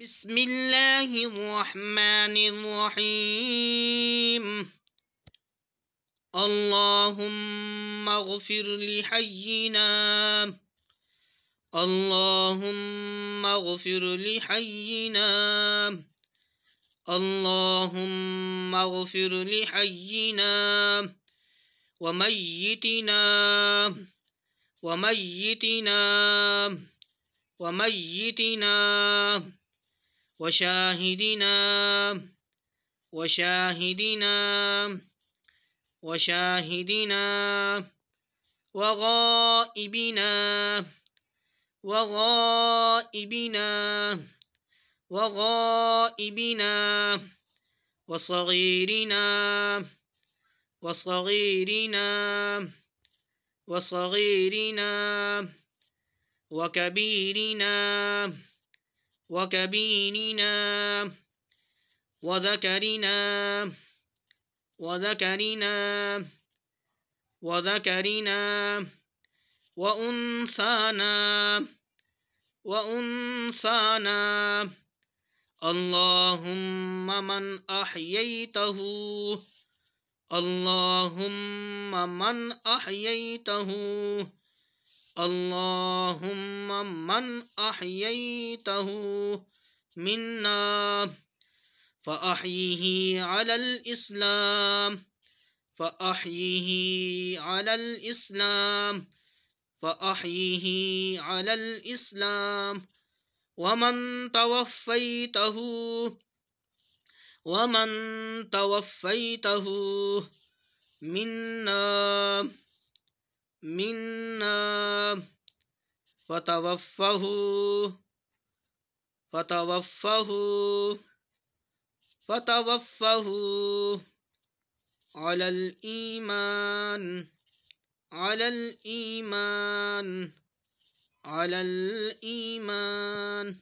بسم الله الرحمن الرحيم اللهم اغفر لحينا اللهم اغفر لحينا اللهم اغفر لحينا وميتنا وميتنا وميتنا وشاهدنا وشاهدنا وشاهدنا وغائبنا وغائبنا وغائبنا وصغيرنا وصغيرنا وصغيرنا وكبيرنا وكبيننا وذكرنا وذكرنا وذكرنا وأنثانا وأنثانا اللهم من أحييته اللهم من أحييته اللهم من أحييته منا فأحيه على الإسلام فأحيه على الإسلام فأحيه على الإسلام ومن توفيته ومن توفيته منا منا فتوفه فتوفه فتوفه على الإيمان على الإيمان على الإيمان